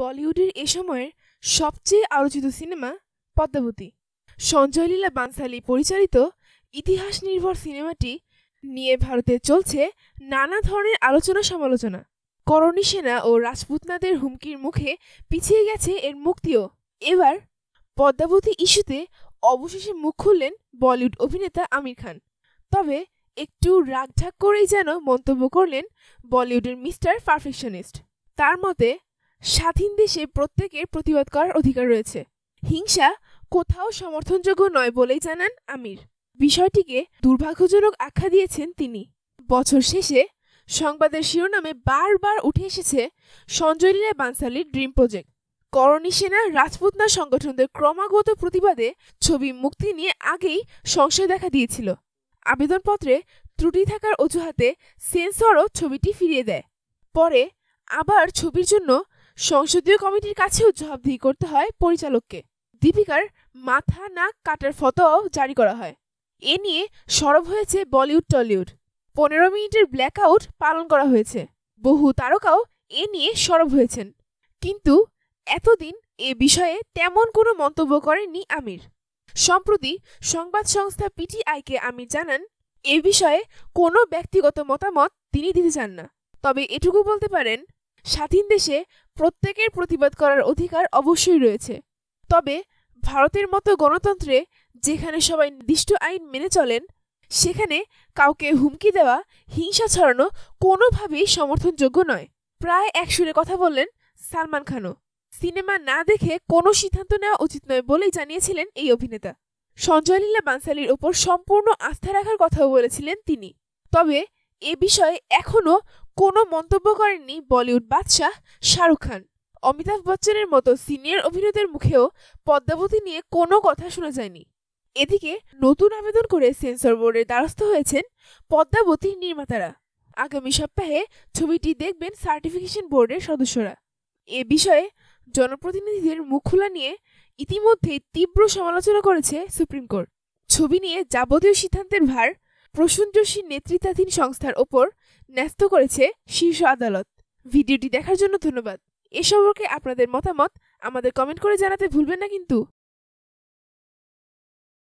বলিউডের এ সময়ের সবচেয়ে আলোচিত সিনেমা পদ্মাবতী সঞ্জয় লীলা বানসালী পরিচালিত ইতিহাস নির্ভর সিনেমাটি নিয়ে ভারতে চলছে নানা ধরনের আলোচনা সমালোচনা করণী সেনা ও রাজপুতনাদের হুমকির মুখে পিছিয়ে গেছে এর মুক্তিও এবার পদ্মাবতী ইস্যুতে অবশেষে মুখ খুললেন বলিউড অভিনেতা আমির খান তবে একটু রাগঢাক করেই যেন মন্তব্য করলেন বলিউডের মিস্টার পারফেকশনিস্ট তার মতে স্বাধীন দেশে প্রত্যেকের প্রতিবাদ করার অধিকার রয়েছে হিংসা কোথাও সমর্থনযোগ্য নয় বলেই জানান আমির বিষয়টিকে দুর্ভাগ্যজনক আখ্যা দিয়েছেন তিনি বছর শেষে সংবাদের শিরোনামে বারবার উঠে এসেছে সঞ্জয় লীলা বানসালির ড্রিম প্রজেক্ট করণী সেনা রাজপুতনা সংগঠনদের ক্রমাগত প্রতিবাদে ছবি মুক্তি নিয়ে আগেই সংশয় দেখা দিয়েছিল আবেদনপত্রে ত্রুটি থাকার অজুহাতে সেন্সরও ছবিটি ফিরিয়ে দেয় পরে আবার ছবির জন্য সংসদীয় কমিটির কাছেও জবাবদিহি করতে হয় পরিচালককে দীপিকার মাথা নাক কাটার ফটো জারি করা হয় এ নিয়ে সরব হয়েছে বলিউড টলিউড পনেরো মিনিটের ব্ল্যাকআউট পালন করা হয়েছে বহু তারকাও এ নিয়ে সরব হয়েছেন কিন্তু এতদিন এ বিষয়ে তেমন কোনো মন্তব্য করেননি আমির সম্প্রতি সংবাদ সংস্থা পিটিআইকে আমির জানান এ বিষয়ে কোনো ব্যক্তিগত মতামত তিনি দিতে চান না তবে এটুকু বলতে পারেন স্বাধীন দেশে প্রত্যেকের প্রতিবাদ করার অধিকার অবশ্যই রয়েছে তবে ভারতের মতো গণতন্ত্রে যেখানে সবাই নির্দিষ্ট আইন মেনে চলেন সেখানে কাউকে হুমকি দেওয়া হিংসা ছড়ানো কোনোভাবেই সমর্থনযোগ্য নয় প্রায় একসুরে কথা বললেন সালমান খানও সিনেমা না দেখে কোনো সিদ্ধান্ত নেওয়া উচিত নয় বলেই জানিয়েছিলেন এই অভিনেতা সঞ্জয় লীলা বানসালির ওপর সম্পূর্ণ আস্থা রাখার কথাও বলেছিলেন তিনি তবে এ বিষয়ে এখনও কোনো মন্তব্য করেননি বলিউড বাদশাহ শাহরুখ খান অমিতাভ বচ্চনের মতো সিনিয়র অভিনেতার মুখেও পদ্মাবতী নিয়ে কোনো কথা শোনা যায়নি এদিকে নতুন আবেদন করে সেন্সর বোর্ডের দ্বারস্থ হয়েছেন পদ্মাবতীর নির্মাতারা আগামী সপ্তাহে ছবিটি দেখবেন সার্টিফিকেশন বোর্ডের সদস্যরা এ বিষয়ে জনপ্রতিনিধিদের মুখ খোলা নিয়ে ইতিমধ্যেই তীব্র সমালোচনা করেছে সুপ্রিম কোর্ট ছবি নিয়ে যাবতীয় সিদ্ধান্তের ভার যোশীর নেতৃত্বাধীন সংস্থার ওপর ন্যস্ত করেছে শীর্ষ আদালত ভিডিওটি দেখার জন্য ধন্যবাদ এ সম্পর্কে আপনাদের মতামত আমাদের কমেন্ট করে জানাতে ভুলবেন না কিন্তু